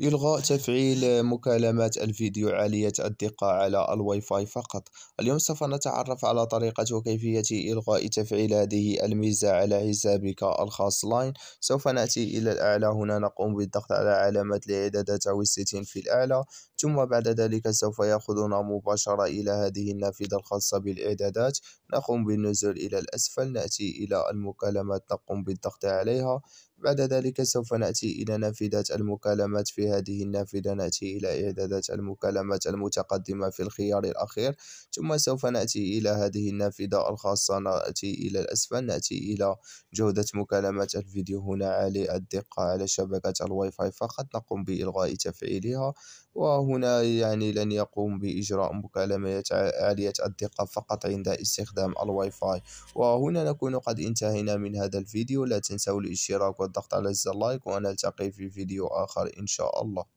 يلغى تفعيل مكالمات الفيديو عالية الدقة على الواي فاي فقط اليوم سوف نتعرف على طريقة وكيفية إلغاء تفعيل هذه الميزة على حسابك الخاص لاين سوف نأتي إلى الأعلى هنا نقوم بالضغط على علامة الإعدادات أو الستين في الأعلى ثم بعد ذلك سوف يأخذنا مباشرة إلى هذه النافذة الخاصة بالإعدادات نقوم بالنزول إلى الأسفل نأتي إلى المكالمات نقوم بالضغط عليها بعد ذلك سوف نأتي إلى نافذة المكالمات في هذه النافذة نأتي إلى إعدادات المكالمات المتقدمة في الخيار الأخير ثم سوف نأتي إلى هذه النافذة الخاصة نأتي إلى الأسفل نأتي إلى جودة مكالمات الفيديو هنا عالي الدقة على شبكة الواي فاي فقط نقوم بإلغاء تفعيلها وهنا يعني لن يقوم بإجراء مكالمات عالية الدقة فقط عند استخدام الواي فاي وهنا نكون قد انتهينا من هذا الفيديو لا تنسوا الاشتراك والضغط على زر لايك ونلتقي في فيديو آخر إن شاء الله